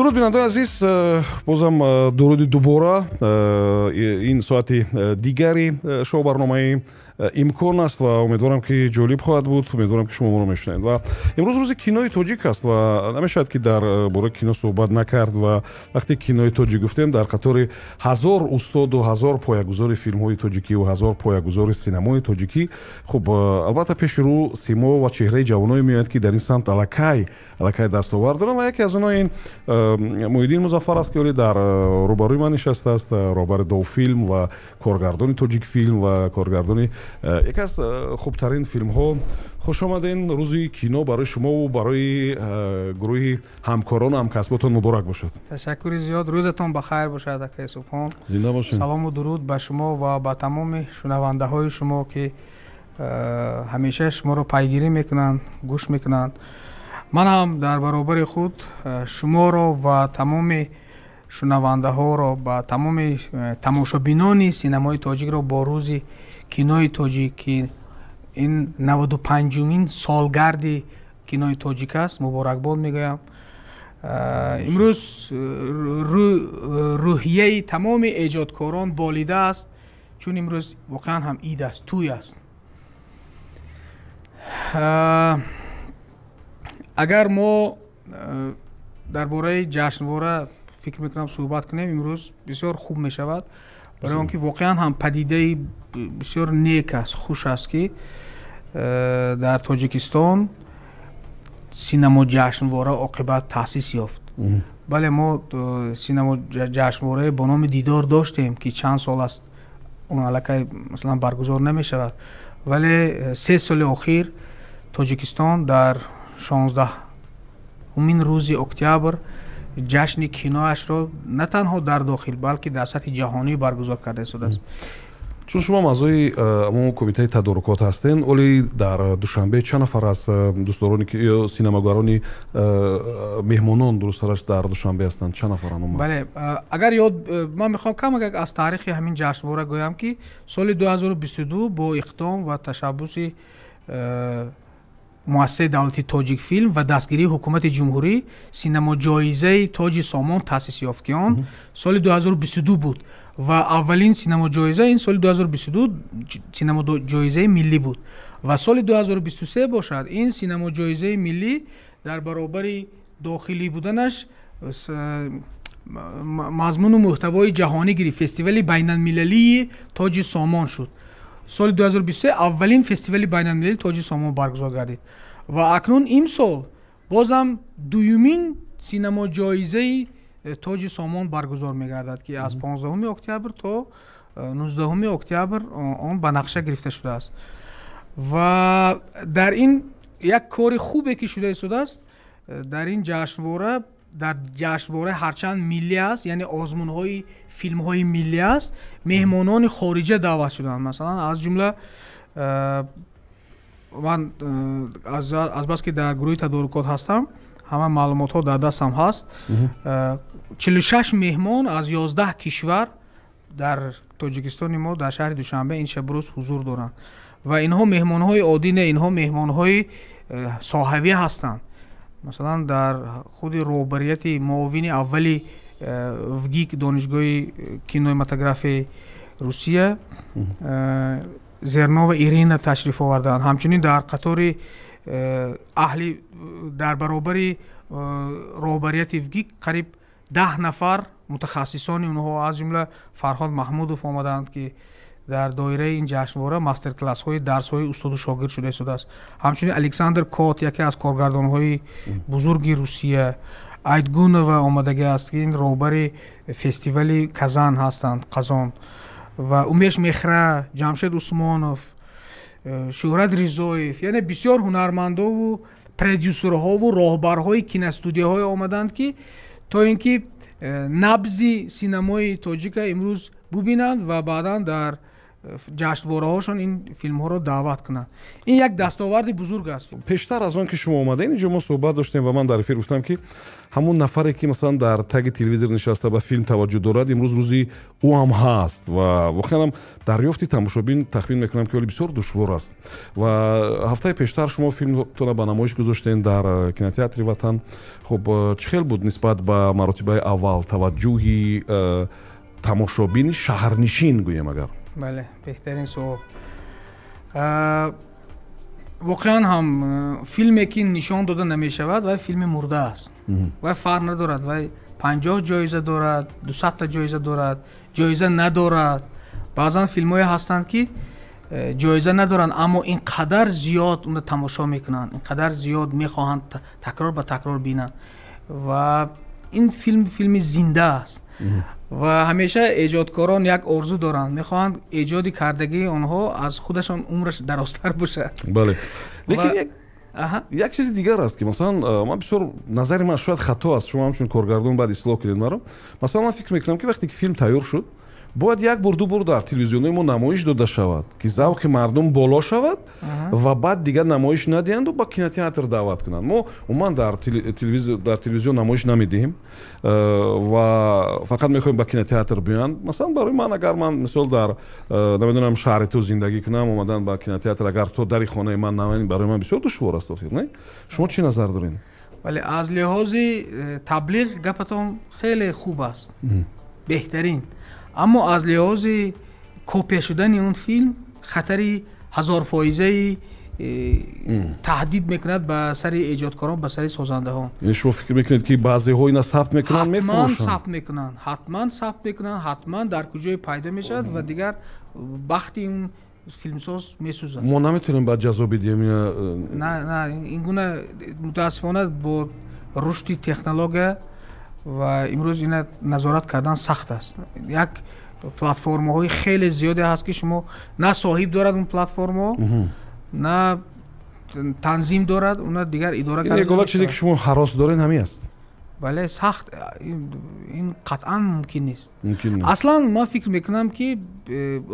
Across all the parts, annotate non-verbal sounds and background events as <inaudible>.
дуруд бинандаои азиз э, бозам э, дуруди дубора э, ин соати дигари шоу барномаи имкон аст ва умедворам ки ҷолиб хоҳад буд умедворам ки шумо моро мешунавед ва имрӯз рӯзи кинои тоҷик аст ва намешавад ки дар э, бораи кино суҳбат накард ва вақте кинои тоҷик гуфтем дар қатори ҳазор устоду ҳазор поягузори филмҳои тоҷикиву ҳазор поягузори синамои тоҷикӣ хуб э, албатта пеши рӯ симо ва чеҳраи ҷавоное меояд ки дар ин самт аллакай аллакай даст овардаран ва яке аз онҳо ин муҳиддин музаффар аст ки оле дар э, рӯбарӯи ман нишастааст роҳбари довфилм ва коргардони тоҷикфилм ва коргардони Э, яке аз э, хубтарин филмҳо хуш омадин рӯзи кино барои шумову барои э, гурӯҳи ҳамкорону ҳамкасботон муборак бошад ташаккури зиёд рӯзатон ба хайр бошад акаи субҳон зинда бошед салому дуруд ба шумо ва ба тамоми шунавандаҳои шумо ки ҳамеша шуморо пайгирӣ мекунанд гӯш мекунанд ман ҳам дар баробари худ шуморо ва тамоми шунавандаҳоро ба тамоми тамошобинони синамои тоҷикро бо рӯзи کینوی تاجیک که این 95 مین سالگردی کینوی تاجیک است مبارک باد میگم امروز رو، روحیه تمام ایجادکاران بالیده است چون امروز واقعا هم اید است توی است اگر ما درباره جشنواره فکر میکنم صحبت کنیم امروز بسیار خوب میشود شود برای اون که واقعا هم پدیده بسیار نیک است خوش است که در تاجیکستان سینما جشنواره عاقبت تاسیس یافت بله ما سینما جشنواره با نام دیدار داشتیم که چند سال است اون علاقه مثلا برگزار نمی شود ولی سه سال اخیر تاجیکستان در 16 امین روز اکتبر جشن کیناش رو نه تنها در داخل بلکه در سطح جهانی برگزار کرده شده است چون شما مزای امو کمیته تدارکات هستین ولی در دوشنبه چند نفر از دوستدارانی که سینماگرانی مهمانان سرش در دوشنبه هستند چند نفر اومد بله اگر یاد من میخوام کم اگر از تاریخ همین جشنواره گویم که سال 2022 با اقدام و تشبوس مؤسسه دولتی تاجیک فیلم و دستگیری حکومت جمهوری سینما جایزه تاج سامان تاسیس یافت یعنی سال 2022 بود و اولین سینما جایزه این سال 2022 سینما جایزه ملی بود و سال 2023 باشد این سینما جایزه ملی در برابر داخلی بودنش مضمون و محتوای جهانی گیری فستیوال بین المللی تاج سامان شد سال 2020 اولین فستیوال بین المللی توجه سامان برگزار کردید و اکنون این سال بازم دومین سینما جایزه ای توجه سامان برگزار میگردد که از 15 اکتبر تا 19 اکتبر آن به نقشه گرفته شده است و در این یک کار خوبه که شده است در این جشنواره در جشنواره هرچند ملی است یعنی آزمون های فیلم های ملی است مهمانان خارجه دعوت شدن مثلا از جمله من از, از بس که در گروه تدارکات هستم همه معلومات ها در دستم هست 46 مهمان از 11 کشور در تاجیکستان ما در شهر دوشنبه این شب روز حضور دارند و اینها مهمان های عادی نه اینها مهمان های صاحبی هستند масалан дар худи роҳбарияти муовини аввали э, вгик донишгоҳи э, кинематографияи русия э, зернова ирина ташриф оварданд ҳамчунин дар қатори аҳли дар баробари роҳбарияти вгик қариб даҳ нафар мутахассисони онҳо аз ҷумла фарҳод маҳмудов омаданд ки дар доираи ин ҷашнвора мастер-классҳои дарсҳои устоду шогирд шуда истодааст ҳамчунин александр кот яке аз коргардонҳои бузурги русия айтгунова омадаги аст ки ин роҳбари фестивали казан ҳастанд қазон ва умеш мехра ҷамшед усмонов шӯҳрат ризоев яъне бисёр ҳунармандову продюсерҳову роҳбарҳои киностудияҳое омаданд ки то ин ки набзи синамои тоҷика имрӯз бубинанд ва баъдан дар ҷаштвораҳошон ин филмҳоро даъват кунанд ин як дастоварди бузург аст пештар аз он ки шумо омада ин ҷо мо суҳбат доштем ва ман дар эфир гуфтам ки ҳамон нафаре ки масалан дар таги телевизор нишаста ба филм таваҷҷӯҳ дорад имрӯз рӯзи ӯ ҳам ҳаст ва воқеанам дарёфти тамошобин тахмин мекунам ки оли бисёр душвор аст ва ҳафтаи пештар шумо филмтона ба намоиш гузоштен дар кинотеатри ватан хуб чӣ хел буд нисбат ба маротибаи аввал таваҷҷӯҳи тамошобини шаҳрнишин гӯем агар بله بهترین سوال واقعا هم فیلمی که نشان داده نمی شود و فیلم مرده است و فر ندارد و 50 جایزه دارد 200 تا جایزه دارد جایزه ندارد بعضا فیلم های هستند که جایزه ندارند اما این اینقدر زیاد اون تماشا میکنند اینقدر زیاد میخواهند تکرار به تکرار بینند و این فیلم فیلم زنده است و همیشه ایجادکاران یک ارزو دارند میخواهند ایجادی کردگی آنها از خودشان عمرش درستر باشه بله لیکن یک یک چیز دیگر است که مثلا من بسیار نظر من شاید خطا است شما همچون کارگردان بعد اصلاح کردید مرا مثلا من فکر میکنم که وقتی که فیلم تیار شد бояд як бурдубур дар телевизионои мо намоиш дода шавад ки завқи мардум боло шавад ва баъд дигар намоиш надиҳанду ба кинотеатр даъват кунанд мо умуман дар телевизион намоиш намедиҳем ва фақат мехоҳем ба кинотеатр биёянд масалан барои ман агар ман мисол дар намедонам шаҳри ту зиндагӣ кунам омадан ба кинотеатр агар то дари хонаи ман наманӣ барои ман бисёр душвор аст охир не шумо чӣ назар доред ولی از لحاظ تبلیغ گپتون خیلی خوب است بهترین اما از لحاظ کپی شدن اون فیلم خطری هزار فایزه تهدید میکند به سر ایجاد کاران به سر سازنده ها شما فکر میکنید که بعضی ها اینا ثبت میکنن حتما ثبت میکنن حتما ثبت میکنن حتما در کجای پیدا میشد و دیگر بخت اون فیلم ساز ما نمیتونیم بعد جزا بدیم نه نه اینگونه متاسفانه با رشد تکنولوژی و امروز این نظارت کردن سخت است یک پلتفرم های خیلی زیاده هست که شما نه صاحب دارد اون پلتفرم ها نه تنظیم دارد اونا دیگر اداره کردن یک چیزی که شما حراس دارین همین است بله سخت این قطعا ممکن نیست ممکن نیست. اصلا ما فکر میکنم که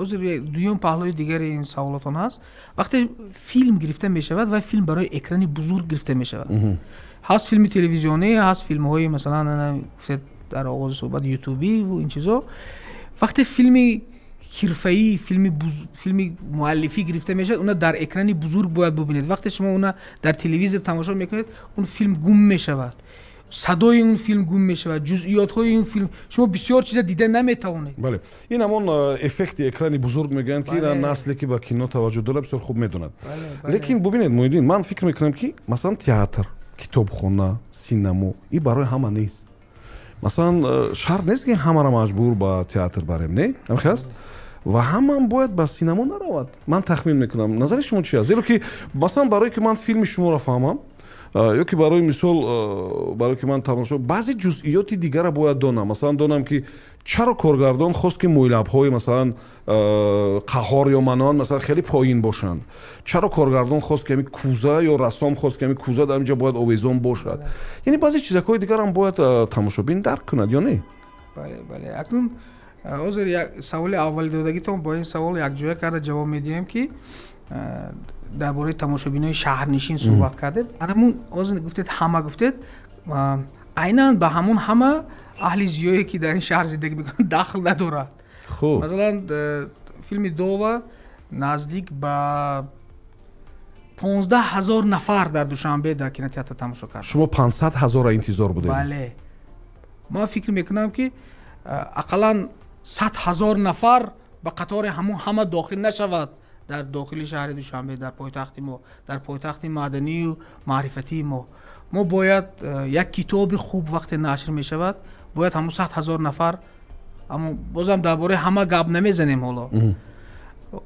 از دویم پهلوی دیگر این سوالاتون هست وقتی فیلم گرفته میشود و فیلم برای اکرانی بزرگ گرفته میشود هست فیلم تلویزیونی هست فیلم های مثلا در آغاز صحبت یوتیوبی و این چیزا وقتی فیلم حرفه‌ای فیلم بز... فیلم مؤلفی گرفته میشه اونا در اکران بزرگ باید ببینید وقتی شما اونا در تلویزیون تماشا میکنید اون فیلم گم میشود صدای اون فیلم گم میشود جزئیات های این فیلم شما بسیار چیزا دیدن نمیتوانید بله این همون افکت اکران بزرگ میگن که بله. نسلی که با کینو توجه داره بسیار خوب میدوند بله،, بله لیکن ببینید مویدین من فکر میکنم که مثلا تئاتر китобхона синамо и барои ҳама нест масалан шарт нест ки ҳамаро маҷбур ба театр барем не амхе ва ҳамам бояд ба синамо наравад ман тахмин мекунам назари шумо чи аст зеро ки масалан барое ки ман филми шуморо фаҳмам ё ки барои мисол баро ки ман тамошо баъзе ҷузъиёти дигара бояд донам масалан донам ки чаро коргардон хост ки мӯйлабҳои масалан қаҳор ё манон масалан хеле поин бошанд чаро коргардон хост ки ами кӯза ё рассом хост ки ами кӯза дар ҷа бояд овезон бошад яъне баъзе чизакҳои дигарам бояд тамошобин дарк кунад ё не бале акнун озир як саволи аввалдодагитон бо ин савол якҷоя карда ҷавоб медиҳем ки дар бораи тамошобинои шаҳрнишин суҳбат кардед анамн оз гуфтед ҳама гуфтед айнан ба ҳамон ҳама аҳли зиёе ки дар ин шаҳр зиндагӣ мекунад <laughs> дахл надорад хуб масалан э, филми дова наздик ба понздаҳ ҳазор нафар дар душанбе дар кинотеатр тамошо кард шумо панд0 ҳазора интизор будед бале ман фикр мекунам ки э, аққалан сад ҳазор нафар ба қатори ҳамон ҳама дохил нашавад در داخل شهر دوشنبه در پایتخت ما در پایتخت مدنی و معرفتی ما ما باید یک کتاب خوب وقت نشر می شود باید همون صد هزار نفر اما بازم درباره همه گپ نمیزنیم حالا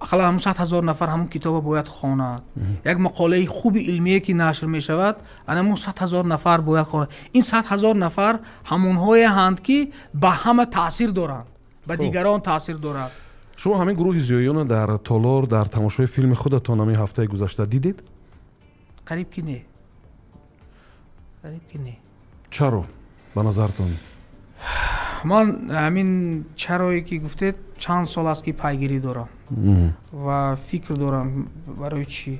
اخلا همون صد هزار نفر همون کتاب باید خواند یک مقاله خوب علمیه که نشر می شود همون صد هزار نفر باید خواند این صد هزار نفر همون هند که به همه تاثیر دارند به خب. دیگران تاثیر دارند шумо ҳамин гурӯҳи зиёёна дар толор дар тамошои филми худатон ҳамин ҳафтаи гузашта дидед қариб ки не қариб ки не чаро ба назартон ман ҳамин чарое ки гуфтед чанд сол аст ки пайгирӣ дорам ва фикр дорам барои чӣ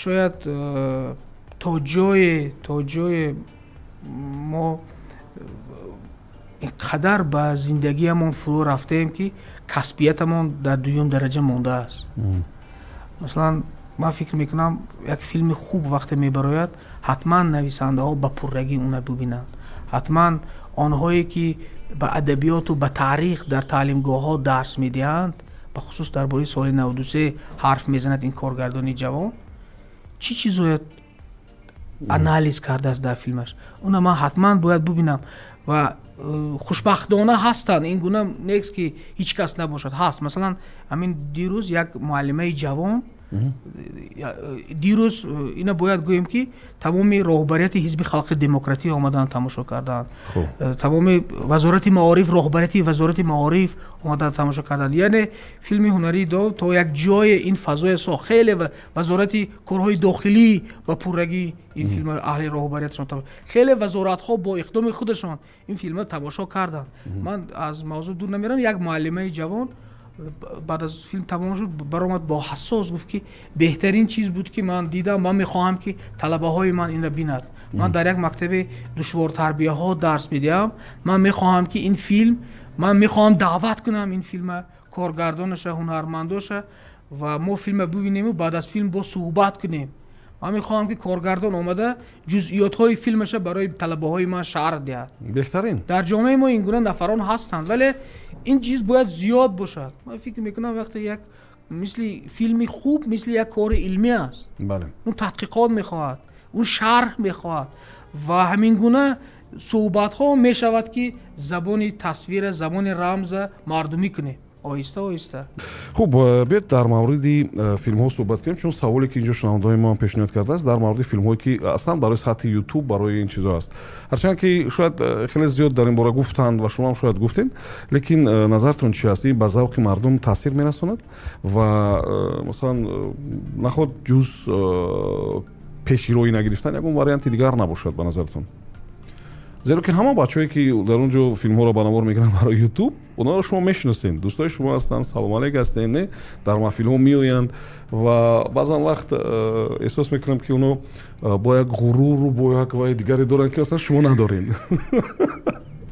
шояд э, то ҷое то ҷое мо э, ин қадар ба зиндагиамон фурӯ рафтаем ки касбиятамон дар дуюм дараҷа мондааст масалан ман фикр мекунам як филми хуб вақте мебарояд ҳатман нависандаҳо ба пурраги уна бубинанд ҳатман онҳое ки ба адабиёту ба таърих дар таълимгоҳҳо дарс медиҳанд бахусус дар бораи соли навдусе ҳарф мезанад ин коргардони ҷавон чӣ чизое анализ кардааст дар филмаш уна ман ҳатман бояд бубинам ва э, хушбахтона ҳастанд ин гуна нест ки ҳеч кас набошад ҳаст масалан ҳамин дирӯз як муаллимаи ҷавон دیروز اینا باید گویم که تمام راهبریت حزب خلق دموکراتی آمدن تماشا کردن خب. تمام وزارت معارف راهبریت وزارت معارف اومدان تماشا کردن یعنی فیلم هنری دو تا یک جای این فضای سو خیلی و وزارت کارهای داخلی و پورگی این فیلم اهل راهبریتشان خیلی وزارت ها با اقدام خودشان این فیلم تماشا کردن من از موضوع دور نمیرم یک معلمه جوان بعد از فیلم تمام شد برآمد با حساس گفت که بهترین چیز بود که من دیدم من میخواهم که طلبه های من این را بیند من در یک مکتب دشوار تربیه ها درس میدم من میخواهم که این فیلم من میخواهم دعوت کنم این فیلم کارگردانش هنرمنداش و ما فیلم ببینیم و بعد از فیلم با صحبت کنیم من میخواهم که کارگردان اومده جزئیات های فیلمش برای طلبه های ما شعر دهد بهترین در جامعه ما این گونه نفران هستند ولی این چیز باید زیاد باشد من فکر میکنم وقتی یک مثل فیلمی خوب مثل یک کار علمی است بله اون تحقیقات میخواهد اون شرح میخواهد و همین گونه صحبت ها می که زبان تصویر زبان رمز مردمی کنه оҳиста оҳиста хуб э, биед дар мавриди э, филмҳо сӯҳбат кунем чун саволе ки инҷо шунавандаҳои ман пешниҳод кардааст дар мавриди филмҳое ки э, аслан барои сатҳи ютуб барои ин чизо аст ҳарчанд ки шояд хеле зиёд дар ин бора гуфтанд ва шумоам шояд гуфтен лекин назартон чи аст ин ба завқи мардум таъсир мерасонад ва масалан наход ҷуз пеширӯӣ нагирифтан ягон варианти дигар набошад ба назартон зеро ки ҳама бачаҳое ки дар он ҷо филмҳоро банавор мекунанд барои ютуб онаро шумо мешиносем дӯстои шумо ҳастанд саломалек ҳастен не дар маҳфилҳо меоянд ва баъзан вақт э, эҳсос мекунам ки оно э, бо як ғурӯру бо як вай дигаре доранд ки аслан шумо надорем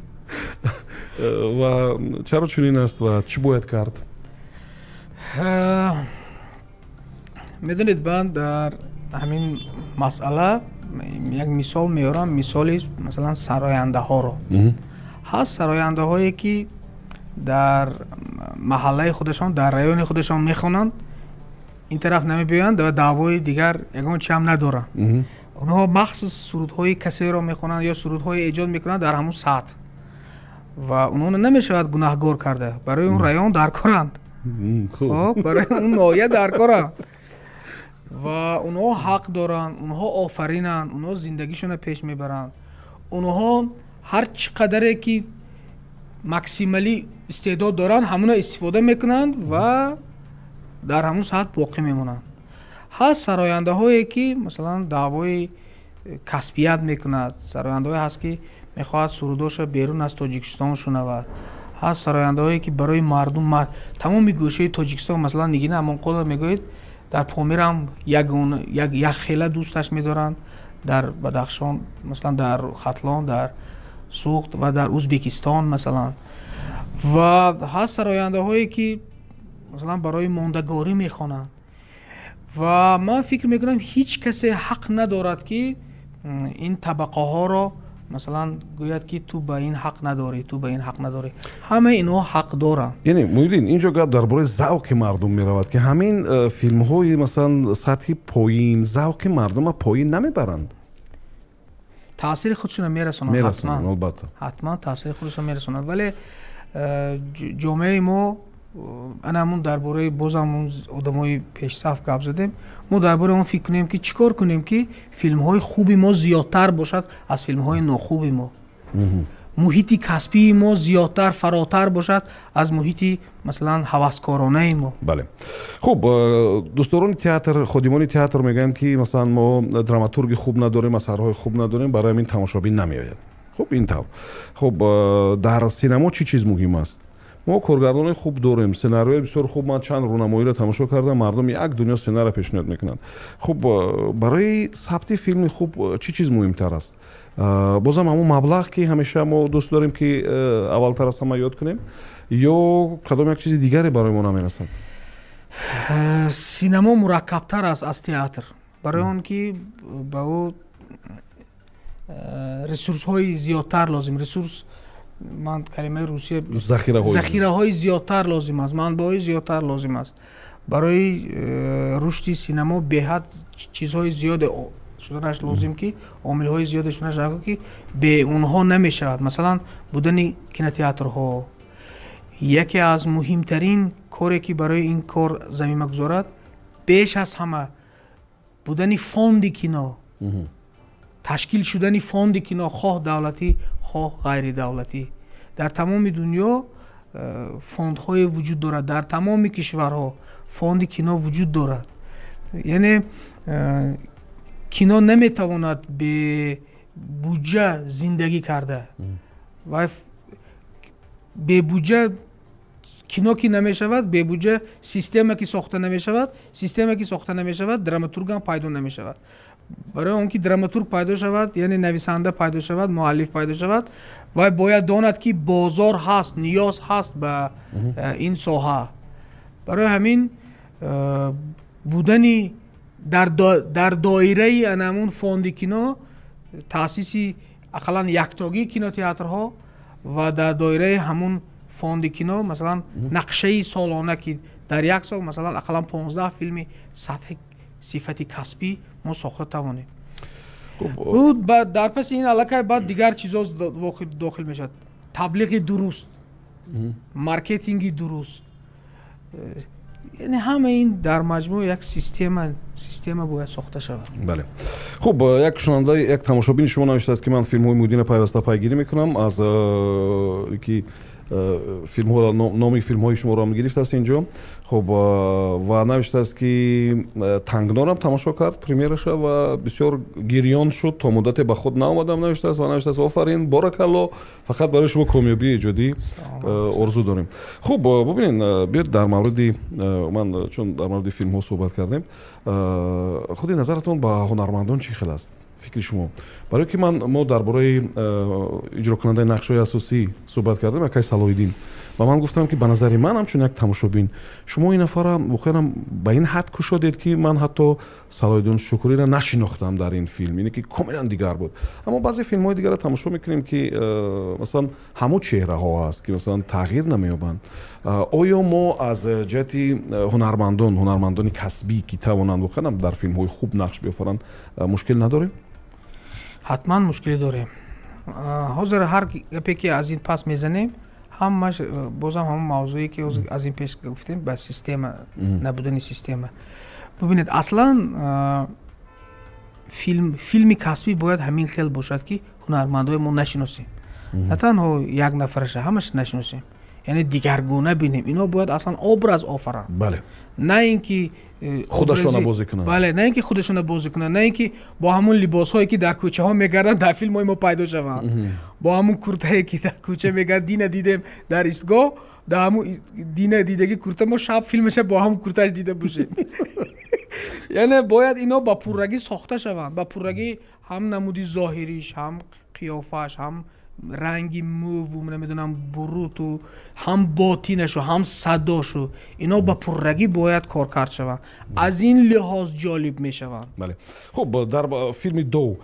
<laughs> э, ва чаро чунин аст ва чӣ бояд кард медонед ман дар ҳамин масъала یک مثال میارم مثالی مثلا سراینده ها رو هست سراینده هایی که در محله خودشان در ریون خودشان میخونند این طرف نمی و دعوی دیگر یگان چی هم ندارن اونها مخصوص های کسی را میخونند یا های ایجاد میکنند در همون ساعت و اونها نمیشود گناهگار کرده برای اون ریون در کارند خب، برای اون نایه در <laughs> ва онҳо ҳақ доранд онҳо офаринанд онҳо зиндагишонро пеш мебаранд онҳо ҳар чӣ қадаре ки максималӣ истеъдод доранд ҳамуно истифода мекунанд ва дар ҳамун соат боқӣ мемонанд ҳаст сарояндаҳое ки масалан даъвои э, касбият мекунад сарояндаҳое ҳаст ки мехоҳад сурудошро берун аз тоҷикистон шунавад ҳаст сарояндаҳое ки барои мардум тамоми гӯшаи тоҷикистон масалан нигина амонқоло мегӯед در پامیر هم یک, اون، یک, یک دوستش میدارن در بدخشان مثلا در خطلان در سوخت و در ازبکستان مثلا و هست سراینده هایی که مثلا برای ماندگاری میخوانند و من فکر میکنم هیچ کسی حق ندارد که این طبقه ها را مثلا گوید که تو به این حق نداری تو به این حق نداری همه اینها حق دارن یعنی مویدین اینجا گپ درباره ذوق مردم می روید که همین فیلم های مثلا سطح پایین ذوق مردم پایین نمیبرند تاثیر خودشون می حتما البته حتما تاثیر خودشون میرسونن ولی جامعه ما درباره дар آدم های پیش صف گپ زدیم ما در باره اون فکر کنیم که چیکار کنیم که فیلم های خوبی ما زیادتر باشد از فیلم های ناخوب ما محیطی کسبی ما زیادتر فراتر باشد از محیط مثلا ای ما بله خب دوستان تئاتر خودمان تئاتر میگن که مثلا ما دراماتورگ خوب نداریم اثرهای خوب نداریم برای این تماشابین نمیآید خوب این طور خب در سینما چی چیز مهم است мо коргардони хуб дорем сценарои бисёр хуб ман чанд рунамоиро тамошо кардам мардум як дунё сценаро пешниҳод мекунанд хуб барои сабти филми хуб чӣ чиз муҳимтар аст бозам ҳамун маблағ ки ҳамеша мо дӯст дорем ки аввалтар аз ҳама ёд кунем ё кадом як чизи дигаре барои мо намерасад синамо мураккабтар аст аз театр барои он ки ба ӯ ресурсҳои зиёдтар лозим ресурс ман калимаи русия захираҳои зиёдтар лозим аст манбаои зиёдтар лозим аст барои э, рушди синамо беҳад чизҳои зиёде шуданаш лозим ки омилҳои зиёде шуданаш ки бе онҳо намешавад масалан будани кинотеатрҳо яке аз муҳимтарин коре ки барои ин кор замима гузорад беш аз ҳама будани фонди кино تشکیل شدن فاند کنا خواه دولتی خواه غیر دولتی در تمام دنیا های وجود دارد در تمام کشورها فاند کینا وجود دارد یعنی کنا نمیتواند به بودجه زندگی کرده و به بودجه سیستم نمیشود. که ساخته نمی شود ساخته که نمی شود ساخته هم پیدا نمی شود барои он ки драматург пайдо шавад яъне нависанда пайдо шавад муаллиф пайдо шавад вай бояд донад ки бозор ҳаст ниёз ҳаст ба э, ин соҳа барои ҳамин э, будани дар доираи анамун фонди кино таъсиси ақаллан яктогии кинотеатрҳо ва дар доираи ҳамун фонди кино масалан нақшаи солона ки дар як сол масалан ақаллан 15 филми сатҳи сифати касбӣ ما ساخته توانیم خب، او در پس این علاقه بعد دیگر چیزا داخل میشد تبلیغ درست مارکتینگ درست یعنی همه این در مجموع یک سیستم سیستم باید ساخته شود بله خب یک شنونده یک تماشابین شما نوشته است که من فیلم های مدینه پیوسته پایگیری میکنم از که Э, фирморо номи фирмҳои шуморо гирифт аст инҷо хуб э, ва навиштааст ки э, тангнорам тамошо кард премераша ва бисёр гирён шуд то муддате ба худ наомадам навиштааст ва навиштааст офарин боракалло фақат барои шумо комёби эҷодӣ орзу дорем хуб бубинен биёед дар мавриди ман чун дар мавриди фирмҳо суҳбат кардем худи назаратон ба ҳунармандон чӣ хел аст фикри шумо برای که من ما در برای اجرا نقش های اساسی صحبت کرده، یکی صلاح و من گفتم که به نظری من هم چون یک تماشا بین شما این نفر هم بخیر به این حد کشا که من حتی صلاح شکری را نشناختم در این فیلم اینه که کمیلا دیگر بود اما بعضی فیلم های دیگر را تماشا میکنیم که مثلا همون چهره ها هست که مثلا تغییر نمیابند آیا ما از جهتی هنرمندان، هنرمندانی کسبی که توانند و در فیلم های خوب نقش بیافرند مشکل نداریم؟ ҳатман мушкилӣ дорем ҳозир ҳар гапе ки аз ин пас мезанем ҳамаш э, бозам ҳамон мавзӯе ки аз ин пеш гуфтем ба система набудани система бубинед аслан филми касбӣ бояд ҳамин хел бошад ки ҳунармандҳои мо нашиносем на танҳо як нафараша ҳамаша нашиносем яъне дигаргуна бинем ино бояд аслан образ офаранд نه اینکه خودشون بازی کنن بله نه اینکه خودشون بازی کنن نه اینکه با همون لباس هایی که در کوچه ها میگردن در فیلم های ما پیدا شوند با همون کورته که در کوچه میگرد دینه دیدم در ایستگاه در همون دینه که کورته ما شب فیلمش با همون کورتش دیده بوشه <laughs> یعنی باید اینا با پورگی ساخته شوند با پورگی هم نمودی ظاهریش هم قیافاش، هم رنگی موو و نمیدونم بروت و هم باطینش و هم صداش و اینا با پررگی باید کار کرد شوند از این لحاظ جالب می شود بله خب در فیلم دو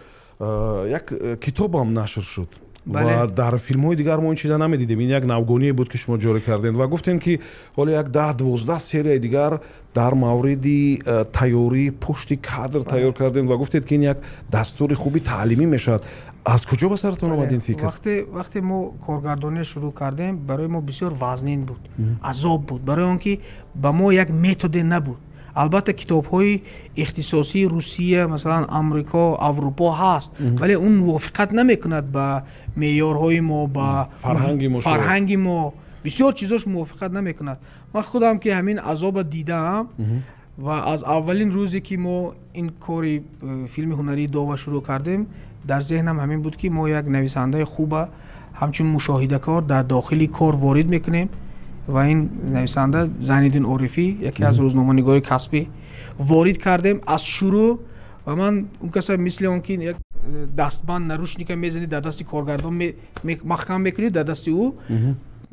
یک کتاب هم نشر شد و بله. در فیلم های دیگر ما این چیزا نمیدیدیم این یک نوگونی بود که شما جاری کردین و گفتین که حالا یک ده دوازده سری دیگر در مورد تیوری پشت کادر بله. تیار کردین و گفتید که این یک دستور خوبی تعلیمی میشد از کجا به سرتون آره، فکر وقتی وقتی ما کارگردانی شروع کردیم برای ما بسیار وزنین بود عذاب بود برای اونکی به ما یک متدی نبود البته کتاب های اختصاصی روسیه مثلا امریکا اروپا هست ولی اون موافقت نمیکند به معیارهای ما به فرهنگ ما فرهنگ ما بسیار چیزاش موافقت نمیکند من خودم که همین عذاب دیدم و از اولین روزی که ما این کاری فیلم هنری دو شروع کردیم در ذهنم همین بود که ما یک نویسنده خوبه همچون مشاهده کار در داخلی کار وارد میکنیم و این نویسنده زنیدین اورفی یکی از نگاری کسبی وارد کردیم از شروع و من اون کسا مثل اون که یک دستبند نیکه میزنی در دست کارگردان مخکم میکنی در دست او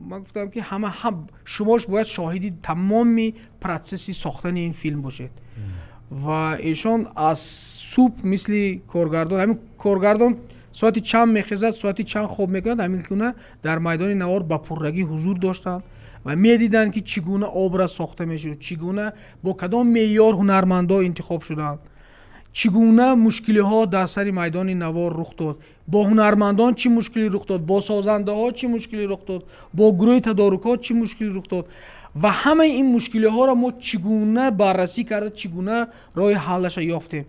من گفتم که همه هم شماش باید شاهدی تمامی پروسسی ساختن این فیلم باشید ва ишон аз суб мисли коргардон ҳамин коргардон соати чанд мехезад соати чанд хоб мекунад ҳаминкуна дар майдони навор ба пуррагӣ ҳузур доштанд ва медиданд ки чӣ гуна обра сохта мешуд чӣ гуна бо кадом меъёр ҳунармандҳо интихоб шуданд чӣ гуна мушкилиҳо дар сари майдони навор рух дод бо ҳунармандон чӣ мушкилӣ рух дод бо созандаҳо чӣ мушкилӣ рух дод бо гурӯҳи тадорукҳо чӣ мушкилӣ рух дод و همه این مشکلی ها را ما چگونه بررسی کرده چگونه راه حلش را یافتیم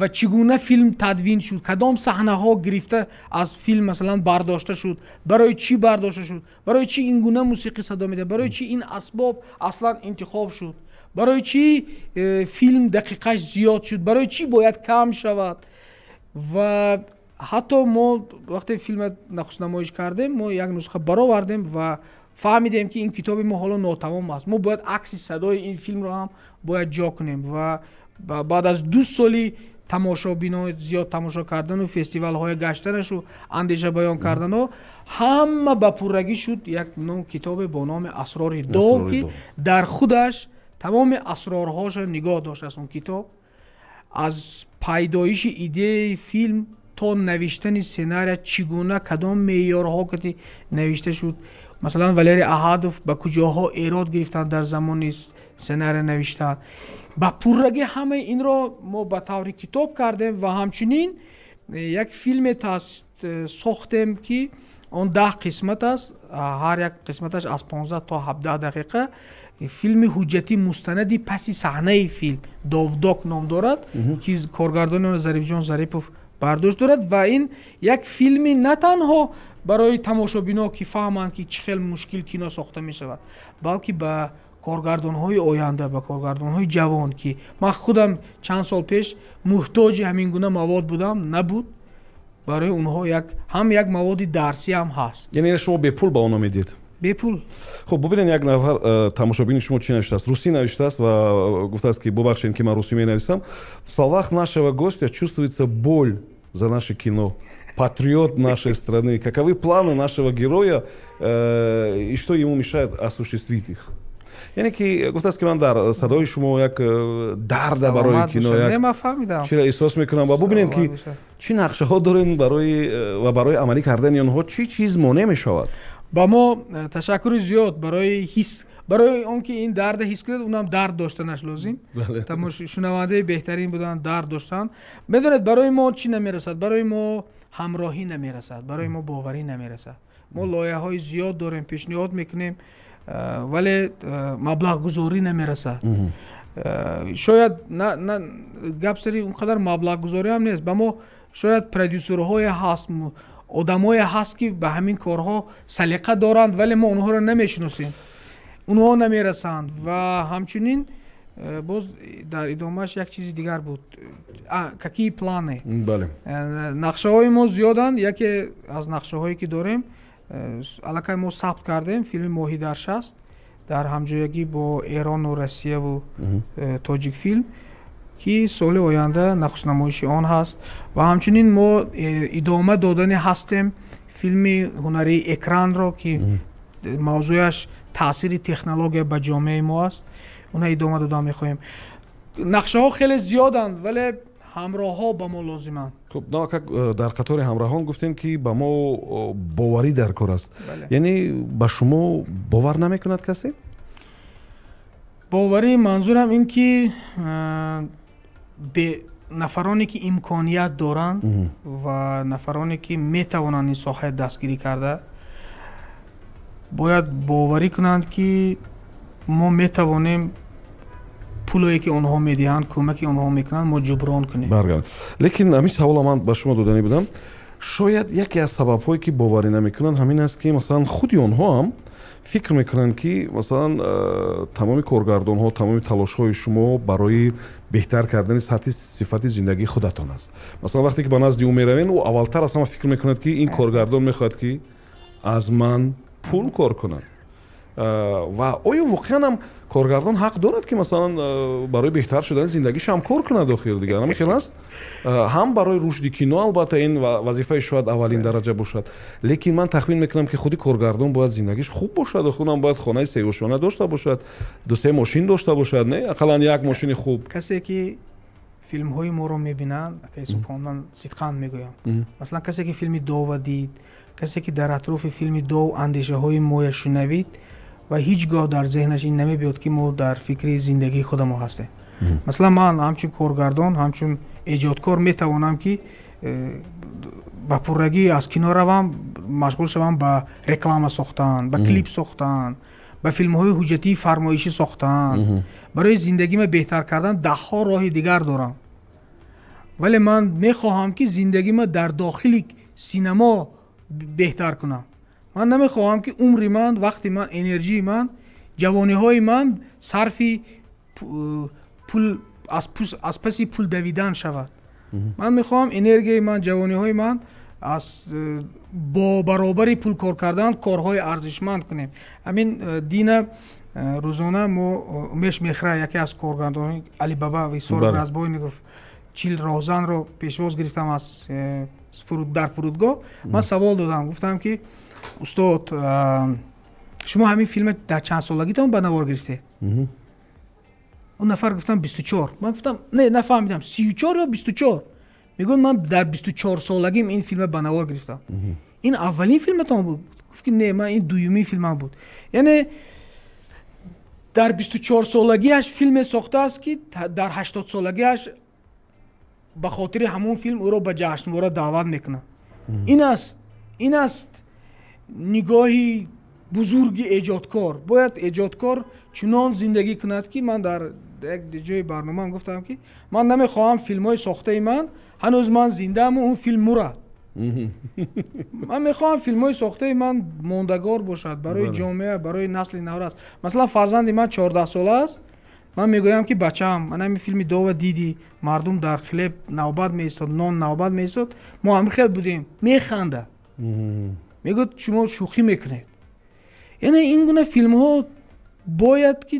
و چگونه فیلم تدوین شد کدام صحنه ها گرفته از فیلم مثلا برداشته شد برای چی برداشته شد برای چی این گونه موسیقی صدا میده برای چی این اسباب اصلا انتخاب شد برای چی فیلم دقیقش زیاد شد برای چی باید کم شود و حتی ما وقتی فیلم نخست نمایش کردیم ما یک نسخه برآوردیم و فهمیدیم که این کتاب ما حالا ناتمام است ما باید عکس صدای این فیلم رو هم باید جا کنیم و بعد از دو سالی تماشا بینا زیاد تماشا کردن و فستیوال های گشتنش و اندیشه بیان کردن و همه به پورگی شد یک نوع کتاب با نام اسرار دو که در خودش تمام اسرارهاش نگاه داشت از اون کتاب از پیدایش ایده فیلم تا نوشتن سناریو چگونه کدام معیارها که نوشته شد масалан валери аҳадов ба куҷоҳо эрод гирифтанд дар замони сценария навиштанд ба пурраги ҳамаи инро мо ба таври китоб кардем ва ҳамчунин э, як филме таст э, сохтем ки он даҳ қисмат аст ҳар як қисматаш аз 15 то 17 дақиқа э, филми ҳуҷҷати мустанади паси саҳнаи филм довдок ном дорад ки коргардони он зарифҷон зарипов бардошт дорад ва ин як филми на танҳо барои тамошобино ки фаҳманд ки чӣ хел мушкил кино сохта мешавад балки ба коргардонҳои оянда ба коргардонҳои ҷавон ки ман худам чанд сол пеш муҳтоҷи ҳамин гуна мавод будам набуд барои онҳо ҳам як маводи дарсӣ ҳам ҳаст яъне шумо бепул ба онҳо медиҳед бепул хуб бубинед як нафар э, тамошобини шумо чӣ навиштааст русӣ навиштааст ва э, гуфтааст ки бубахшед ки ман русӣ менависам салвах нашего гостя чувствуется боль за наше кино патриот нашей страны? Каковы планы нашего героя э, и что ему мешает осуществить их? яъне э, э, э, ки гуфтааст ки ман дар садои шумо як дарда барои кино чиро эҳсос мекунам ва бубинед ки чӣ нақшаҳо дорем барои ва барои амалӣ кардани онҳо чӣ чиз монеъ мешавад ба мо ташаккури зиёд барои ҳис барои он ки ин дарда ҳис кунед унам дард доштанаш лозим шунавандаи беҳтарин буданд дард доштан медонед барои мо чӣ намерасад барои мо همراهی نمیرسد برای ما باوری نمیرسد ما لایه های زیاد داریم پیشنهاد میکنیم ولی مبلغ گذاری نمیرسد شاید نه نه اونقدر مبلغ گذاری هم نیست به ما شاید های هست آدمای هست که به همین کارها سلیقه دارند ولی ما اونها رو نمیشناسیم اونها نمیرسند و همچنین Э, боз дар идомааш як чизи дигар буд какие планы бале э, нақшаҳои мо зиёданд яке аз нақшаҳое ки дорем э, аллакай мо сабт кардем филми моҳи даршаст дар ҳамҷоягӣ бо эрону россияву тоҷик филм ки соли оянда нахустнамоиши он ҳаст ва ҳамчунин мо идома додане ҳастем филми ҳунарии экранро ки мавзӯяш таъсири технология ба ҷомеаи мо аст اونایی دومد دو دام نقشه ها خیلی زیادند ولی همراه ها به ما لازمند خب در قطار همراهان گفتیم که به ما باوری در کار است بله. یعنی به شما باور نمیکند کسی باوری منظورم این که به نفرانی که امکانیت دارند و نفرانی که میتوانند این ساحه دستگیری کرده باید باوری کنند که ما میتوانیم پولی که اونها میدهند کمک اونها میکنند ما جبران کنیم برگرد لیکن همین سوال من به شما دادنی بودم شاید یکی از سبب هایی که باوری نمیکنن همین است که مثلا خودی اونها هم فکر میکنن که مثلا تمامی کارگردان ها تمامی تلاش های شما برای بهتر کردن سطح صفت زندگی خودتان است مثلا وقتی که به نزد او میروین او اولتر از همه فکر میکند که این کارگردان میخواد که از من پول کار کنند Э, ва оё воқеан ҳам коргардон ҳақ дорад ки масалан э, барои беҳтар шудани зиндагиш ҳам кор кунад охир дигар намхел аст э, ҳам барои рушди кино албатта ин вазифаи шояд аввалин дараҷа бошад лекин ман тахмин мекунам ки худи коргардон бояд зиндагиш хуб бошад охунам бояд хонаи сеошона дошта бошад дусе мошин дошта бошад не ақаллан як мошини хуб касе ки филмҳои моро мебинад субҳонлла сидқан мегӯям масалан касе ки филми дова дид касе ки дар атрофи филми дов андешаҳои моя шунавид و هیچگاه در ذهنش این نمی بیاد که ما در فکر زندگی خود ما هستیم مثلا من همچون کارگردان همچون ایجادکار می توانم که با پرگی از کنار روم مشغول شوم به رکلام ساختن به کلیپ ساختن به فیلم های حجتی فرمایشی ساختن برای زندگی ما بهتر کردن ده ها راه دیگر دارم ولی من میخواهم که زندگی ما در داخل سینما بهتر کنم من نمیخواهم که عمر من وقتی من انرژی من جوانی های من صرف پول از, پسی پول دویدن شود من میخواهم انرژی من جوانی های من از با برابری پول کار کردن کارهای ارزشمند کنیم همین دین روزانه ما مش میخره یکی از کارگردان علی بابا و سور بله. رزبای میگفت چیل روزان رو پیشواز گرفتم از فرود در فرودگاه من سوال دادم گفتم که استاد شما همین فیلم در چند سالگی به نوار گرفته اون نفر گفتم 24 من گفتم نه نفهمیدم 34 یا 24 میگن من در 24 سالگیم این فیلم بنوار گرفتم این اولین فیلمتان بود گفت که نه من این دومی فیلمم بود یعنی در 24 اش فیلم ساخته است که در 80 سالگی به خاطر همون فیلم او را به جشنواره دعوت میکنه این است این است نگاهی بزرگ ایجادکار باید ایجادکار چنان زندگی کند که من در یک جای برنامه هم گفتم که من نمیخواهم فیلم های ساخته من هنوز من زنده و اون فیلم مرا <laughs> من میخوام فیلم های ساخته من موندگار باشد برای بله. جامعه برای نسل است مثلا فرزند من 14 سال است من میگویم که بچم من همین فیلم داو دیدی مردم در خلیب نوبت می نان نوبت می ما هم خیلی بودیم میخنده мегӯяд шумо шӯхӣ мекунед яъне ин гуна филмҳо бояд ки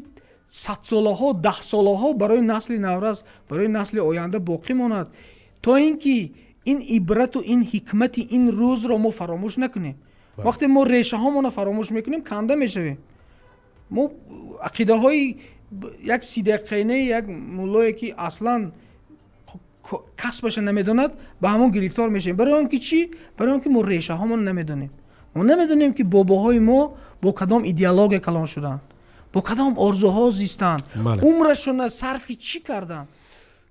садсолаҳо даҳсолаҳо барои насли навраз барои насли оянда боқӣ монад то ин ки ин ибрату ин ҳикмати ин рӯзро мо фаромӯш накунем вақте мо решаҳомона фаромӯш мекунем канда мешавем мо ақидаҳои як сидақайнаи як муллое ки аслан باشه نمیدوند به همون گریفتار میشیم برای اون که چی برای اون که ما ریشه هامون نمیدونیم ما نمیدونیم که باباهای ما با کدام ایدیالاگ کلان شدن با کدام آرزوها زیستند بله. عمرشون صرف چی کردن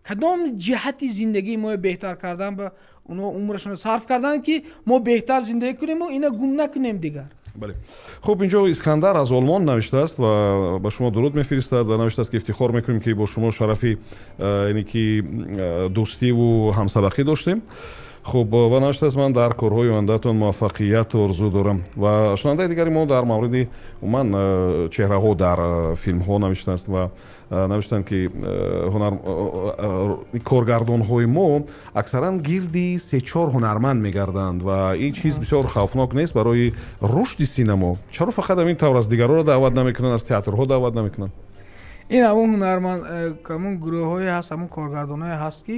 کدام جهت زندگی ما بهتر کردن به اونها عمرشون صرف کردن که ما بهتر زندگی کنیم و اینا گم نکنیم دیگر бале хуб инҷо искандар аз олмон навиштааст ва ба шумо дуруд мефиристад ва навиштааст ки ифтихор мекунем ки бо шумо шарафи яъне э, ки э, дӯстиву ҳамсабақӣ доштем хуб ва навиштааст ман дар корҳои ояндаатон муваффақият орзу дорам ва шунавандаи дигари мо дар мавриди умуман э, чеҳраҳо дар филмҳо навиштааст ва навиштанд ки э, э, э, коргардонҳои мо аксаран гирди сечор ҳунарманд мегарданд ва ин чиз бисёр хавфнок нест барои рушди синамо чаро фақат ҳамин тавр аз дигаронро даъват намекунанд аз театрҳо даъват намекунанд ин ҳамон ҳунарманд ҳамон гурӯҳҳое ҳаст ҳамон коргардонҳое ҳаст ки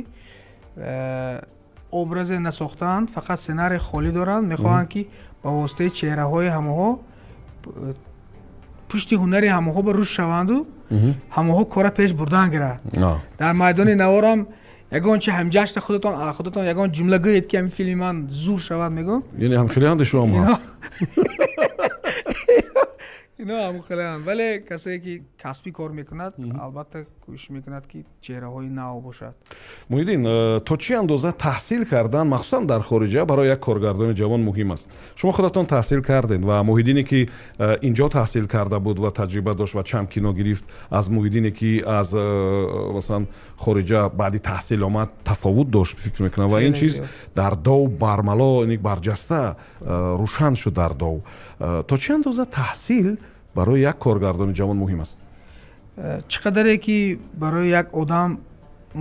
образе насохтаанд фақат сценарий холӣ доранд мехоҳанд ки ба воситаи чеҳраҳои ҳамаҳо پشتی هنری همه به روش شوند و همه کار پیش بردن گره در میدان نوارم یگان چه همجشت خودتان علی خودتان یگان جمله گوید که همین فیلم من زور شود میگم یعنی هم خیلی هم شما هست <laughs> اینا هم خیلی هم ولی کسی که کسبی کار میکند البته کوشش میکند که چهره های نو باشد مویدین تو چه اندازه تحصیل کردن مخصوصا در خارجه برای یک کارگردان جوان مهم است شما خودتان تحصیل کردین و مویدینی که اینجا تحصیل کرده بود و تجربه داشت و چم کینو گرفت از مویدینی که از مثلا خارجه بعدی تحصیل آمد تفاوت داشت فکر میکنم و این چیز در دو برملا یک یعنی برجسته روشن شد در دو تا چه اندازه تحصیل برای یک کارگردان جوان مهم است чӣ қадаре ки барои як одам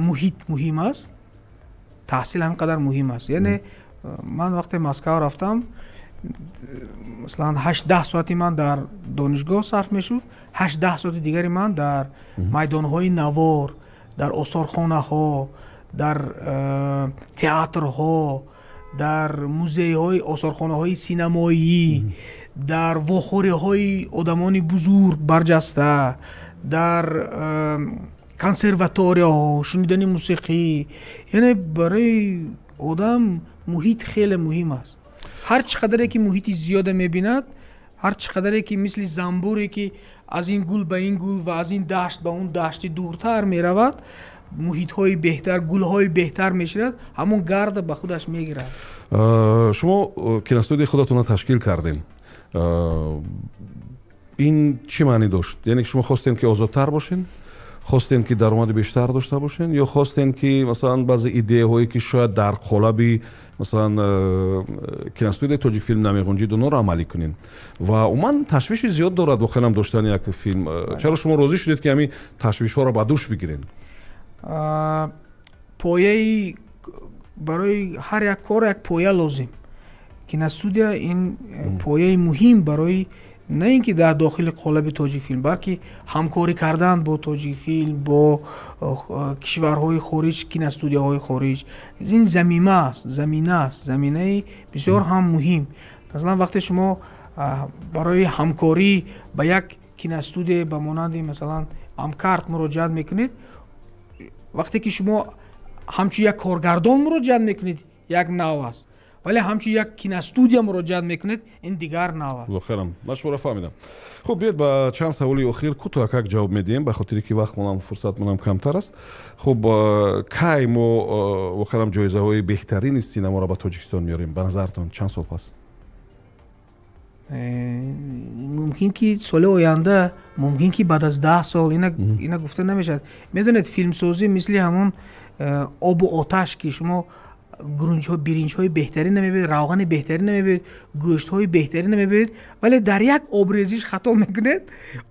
муҳит муҳим аст таҳсил ҳамин қадар муҳим аст яъне ман вақте москав рафтам масалан ҳаштдаҳ соати ман дар донишгоҳ сарф мешуд ҳаштдаҳ соати дигари ман дар майдонҳои навор дар осорхонаҳо дар э, театрҳо дар музейҳои осорхонаҳои синамоӣ дар вохӯриҳои одамони бузург барҷаста در کنسرواتوریا شنیدن موسیقی یعنی برای آدم محیط خیلی مهم است هر چقدره که محیط زیاد میبیند هر چقدره که مثل زنبوری که از این گل به این گل و از این دشت به اون دشت دورتر میرود محیط های بهتر گل های بهتر میشود همون گرد به خودش میگیرد شما کلاستودی خودتون تشکیل کردین ин чӣ маънӣ дошт яъне шумо хостем ки озодтар бошен хостем ки даромади бештар дошта бошен ё хостем ки масалан баъзе идеяҳое ки шояд дар қолаби масалан э, э, киностудия тоҷик филм намеғунҷид онро амалӣ кунем ва уман ташвиши зиёд дорад воқеанам доштани як филм э, чаро шумо розӣ шудед ки ҳамин ташвишҳоро ба дӯш бигирен пояи барои ҳар як кор як поя лозим киностудия ин пояи муҳим барои نه اینکه در داخل قالب تاجی فیلم بلکه همکاری کردن با توجیفیل، فیلم با کشورهای خارج کین های خارج این زمینه است زمینه است زمینه بسیار هم مهم مثلا وقتی شما برای همکاری به یک کین استودیو به مانند مثلا امکارت مراجعت میکنید وقتی که شما همچون یک کارگردان مراجعت میکنید یک نو است вале ҳамчун як киностудия муроҷиат мекунед ин дигар нав аст охирам машуро фаҳмидам хуб биёед ба чанд саволи охир кӯтоҳакак ҷавоб медиҳем ба хотире ки вақтмонам фурсатмонам камтар аст хуб кай мо охирам ҷоизаҳои беҳтарини синаморо ба тоҷикистон меорем ба назартон чанд сол пас э, мумкин ки соли оянда мумкин ки баъд аз даҳ сол ина гуфта намешавад медонед филмсозӣ мисли ҳамон э, обу оташ ки шумо گرونج ها برینج های بهتری نمیبید روغن بهتری نمیبید گوشت های بهتری نمیبید ولی در یک آبریزیش خطا میکنید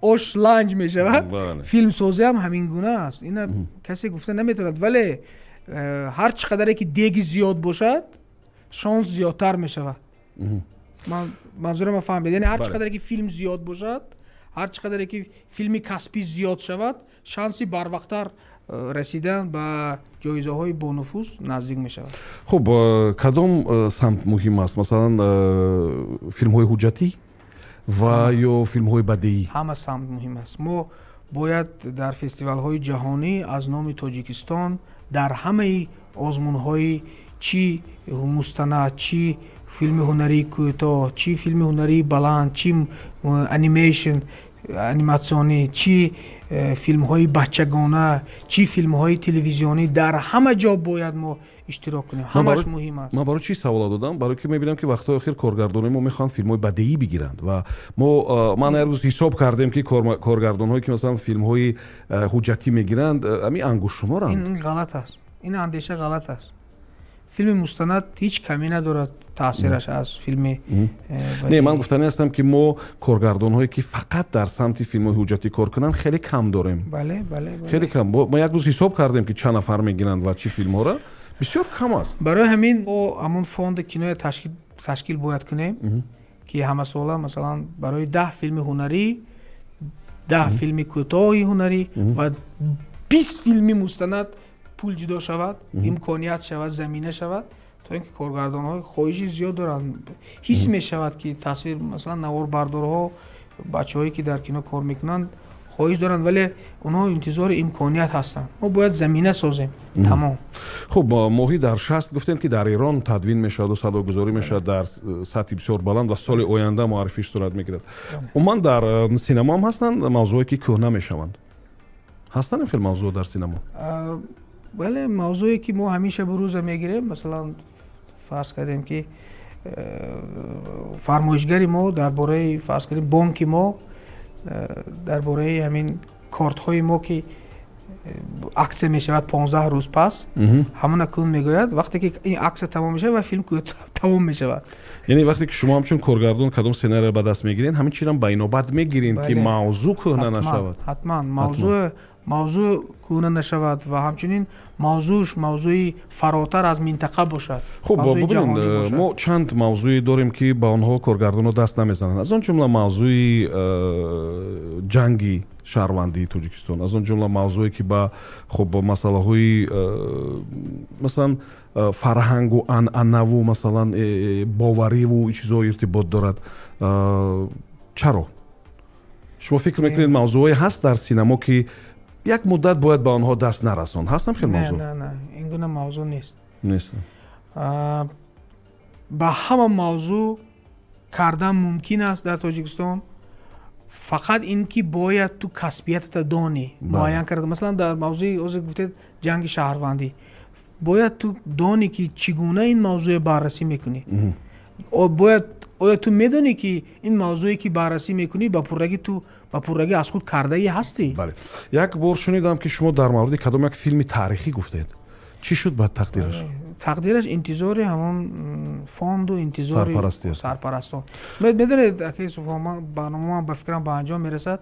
آش لنج میشود بله. فیلم سوزی هم همین گونه است اینا کسی گفته نمیتوند ولی هر چقدر که دیگی زیاد باشد شانس زیادتر میشود من منظورم ما فهمید یعنی هر بله. چقدر که فیلم زیاد باشد هر چقدر که فیلم کسبی زیاد شود شانسی بر расидан ба ҷоизаҳои бонуфуз наздик мешавад хуб э, кадом э, самт муҳим аст масалан э, филмҳои ҳуҷҷатӣ ва ё филмҳои бадеӣ ҳама самт муҳим аст мо бояд дар фестивалҳои ҷаҳонӣ аз номи тоҷикистон дар ҳамаи озмунҳои чи мустанад чи филми ҳунарии кӯтоҳ чи филми ҳунарии баланд чи анимейшн аниматсионӣ чи э, филмҳои бачагона чи филмҳои телевизионӣ дар ҳама ҷо бояд мо иштирок кунем ҳамаш муҳим аст ман барои чӣ саволат додам барои ки мебинам ки вақтҳои охир коргардонои мо мехоҳанд филмҳои бадеӣ бигиранд ва мо э, ман ҳар рӯз ҳисоб кардем ки коргардонҳое ки масалан филмҳои э, ҳуҷҷатӣ мегиранд ҳамин ангуштшуморанд ғалат аст ин андеша ғалат аст فیلم مستند هیچ کمی ندارد تاثیرش از فیلم نه من گفتنی هستم که ما کارگردان هایی که فقط در سمت فیلم های حجتی کار کنن خیلی کم داریم بله بله, بله. خیلی کم ما یک روز حساب کردیم که چند نفر میگیرند و چی فیلم ها را بسیار کم است برای همین ما همون فوند کینای تشکیل تشکیل باید کنیم که همه سال مثلا برای ده فیلم هنری ده فیلم کوتاه هنری و 20 فیلم مستند پول جدا شود امکانیت شود زمینه شود تا اینکه کارگردان های خواهشی زیاد دارند حس می شود که تصویر مثلا نوار ها بچه هایی که در کینا کار میکنند خواهش دارند ولی اونها انتظار امکانیت هستند ما باید زمینه سازیم تمام خب ماهی در شست گفتیم که در ایران تدوین شود و صدا گذاری شود بله. در سطح بسیار بلند و سال آینده معرفیش صورت میگیرد بله. من در سینما هم هستند موضوعی که کهنه میشوند هستند خیلی موضوع در سینما بله موضوعی که ما همیشه بروز میگیریم مثلا فرض کردیم که فرمایشگری ما درباره فرض کردیم بانک ما درباره همین کارت های ما که عکس می شود 15 روز پس همون کن میگوید وقتی که این عکس تمام میشه و فیلم تمام می شود یعنی وقتی که شما همچون کارگردان کدام سناریو به دست میگیرین همین چیزا هم بین و بد میگیرین که بله. موضوع کهنه نشود حتما موضوع мавзӯ куна нашавад ва ҳамчунин мавзӯш мавзӯи фаротар аз минтақа бошад хуббибин мо чанд мавзӯе дорем ки ба онҳо коргардонҳо даст намезананд аз он ҷумла мавзӯи э, ҷанги шаҳрвандии тоҷикистон аз он ҷумла мавзӯе ки ба хуб масъалаҳои э, масалан э, фарҳангу анъанаву масалан бовариву чизо иртибот дорад чаро шумо фикр мекунед мавзӯҳое ҳаст дар синамо ки یک مدت باید به آنها دست نرسان هستم خیلی موضوع نه نه نه این گونه موضوع نیست نیست با همه موضوع کردن ممکن است در تاجیکستان فقط این که باید تو کسبیت دانی مایان کرد مثلا در موضوع از گفتید جنگ شهروندی باید تو دانی که چگونه این موضوع بررسی میکنی باید باید تو میدانی که این موضوعی که بررسی میکنی با پورگی تو و پورگی از خود کرده ای هستی بله یک بار شنیدم که شما در مورد کدام یک فیلم تاریخی گفتید چی شد بعد تقدیرش تقدیرش انتظار همون فاند و انتظار سرپرستی سرپرست میدونید که برنامه من به فکرم به انجام میرسد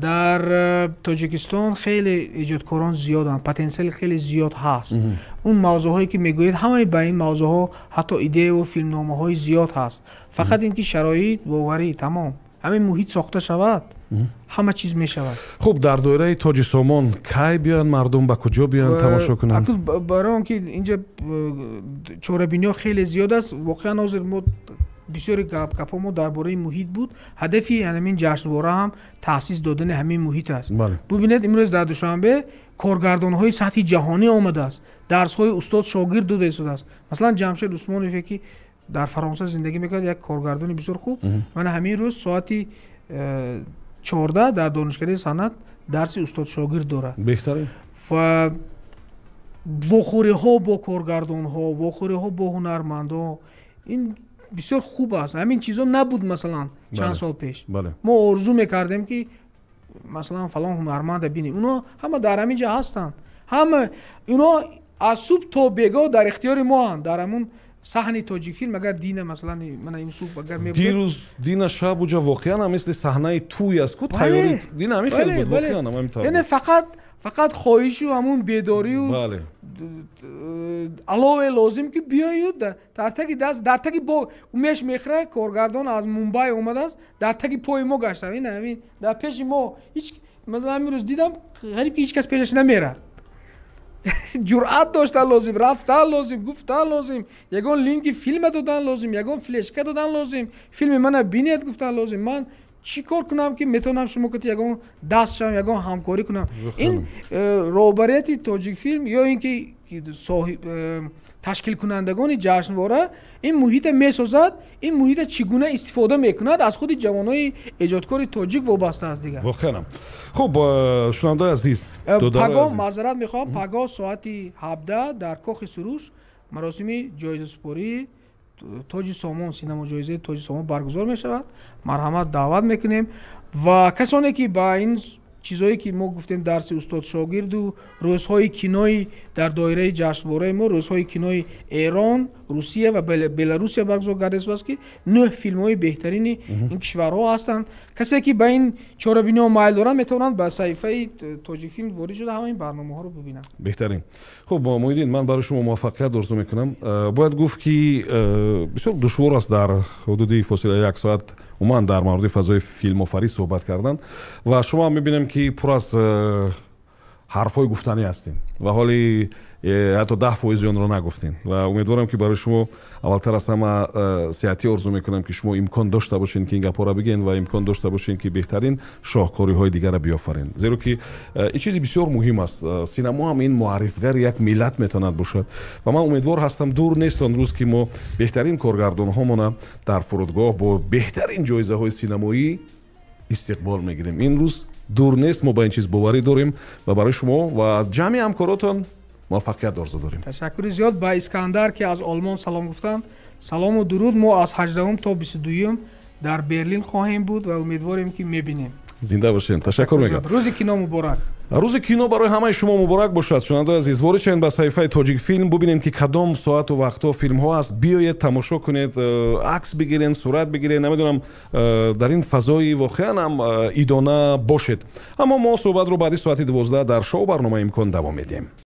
در تاجیکستان خیلی ایجادکاران زیادن پتانسیل خیلی زیاد هست اون موضوع هایی که میگویید همه به این موضوع ها حتی ایده و فیلم نامه های زیاد هست فقط اینکه شرایط باوری تمام همین محیط ساخته شود ҳама чиз мешавад хуб дар доираи тоҷи сомон кай биёянд мардум ба куҷо биёянд тамошо кунанд барои он ки инҷа чорабиниҳо хеле зиёд аст воқеан ҳозир мо бисёри гапҳо мо дар бораи муҳит буд ҳадафи ҳамин ҷашнвора ҳам таъсис додани ҳамин муҳит аст бубинед имрӯз дар душанбе коргардонҳои сатҳи ҷаҳонӣ омадааст дарсҳои устод шогирд дода истодааст масалан ҷамшед усмонове ки дар фаронса зиндагӣ мекунад як коргардони бисёр хуб мана ҳамин рӯз соати 14 در دانشکده صنعت درس استاد شاگرد داره بهتره و وخوری ها با کارگردان ها وخوری ها با هنرمند ها این بسیار خوب است همین چیزا نبود مثلا چند بله. سال پیش بله. ما ارزو میکردیم که مثلا فلان هنرمند بینیم اونا همه در همینجا هستند همه اونا از صبح تا بگاه در اختیار ما هستند در همون صحنه تاجیک فیلم اگر دین مثلا من این سو اگر می دیروز دینا شب و واقعا مثل صحنه توی از کو خیالی دین خیلی بود واقعا فقط فقط خواهش و همون بیداری و علاوه لازم که بیایید در تکی دست در تکی با امش میخره کارگردان از ممبای اومده است در تکی پای ما گشتن این همین در پیش ما هیچ مثلا امروز دیدم غریب هیچ کس پیشش نمیره <laughs> جرأت داشتن لازم رفتن لازم گفتن لازم یگان لینک فیلم دادن لازم یگان فلشکه دادن لازم فیلم من بینید گفتن لازم من چی کار کنم که میتونم شما که یگان دست شم یگان همکاری کنم این روبریت تاجیک فیلم یا اینکه صاحب تشکیل کنندگان جشنواره این محیط میسازد این محیط چگونه استفاده میکند از خود جوانای ایجادکار تاجیک وابسته است دیگر واقعا خب شنونده عزیز پگاه معذرت میخوام پگاه ساعت 17 در کاخ سروش مراسمی جایزه سپوری تاج سامان سینما جایزه تاج سامان برگزار میشود مرحمت دعوت میکنیم و کسانی که با این چیزهایی که ما گفتیم درس استاد شاگرد و روزهای کنای در دایره جشنواره ما روزهای کنای ایران روسیه و بلاروسیا بلاروسیه برگزار است که نه فیلم های بهترین این کشورها هستند کسی که با این چهار بینا مایل دارن میتونند با صحیفه توجی فیلم وارد شده این برنامه ها رو ببینن بهترین خب با امیدین من برای شما موفقیت آرزو میکنم باید گفت که بسیار دشوار است در حدود فصل یک ساعت و من در مورد فضای فیلمآفری صحبت کردن و شما میبینیم که پر از حرفای گفتنی هستیم و حالی ҳатто даҳ фоизи онро нагуфтин ва умедворам ки барои шумо аввалтар аз ҳама э, сиҳатӣ орзу мекунам ки шумо имкон дошта бошед ки ин гапҳоро бигӯед ва имкон дошта бошед ки беҳтарин шоҳкориҳои дигарро биёфаред зеро ки э, ин чизи бисёр муҳим аст э, синамо ҳам ин муаррифгари як миллат метавонад бошад ва ман умедвор ҳастам дур нест он рӯз ки мо беҳтарин коргардонҳомона дар фурудгоҳ бо беҳтарин ҷоизаҳои синамоӣ истиқбол мегирем ин рӯз дур нест мо ба ин чиз боварӣ дорем ва барои шумо ва ҷамъи ҳамкоротон موفقیت آرزو داریم تشکر زیاد به اسکندر که از آلمان سلام گفتند سلام و درود ما از 18 تا 22 در برلین خواهیم بود و امیدواریم که میبینیم زنده باشین تشکر میگم روز کینو مبارک روز کینو برای همه شما مبارک باشد شنونده عزیز وارد چند به صفحه تاجیک فیلم ببینید که کدام ساعت و وقت و فیلم ها است بیایید تماشا کنید عکس بگیرید صورت بگیرید نمیدونم در این فضای واقعا هم ایدانه باشید اما ما صحبت رو بعدی ساعت 12 در شو برنامه امکان دوام میدیم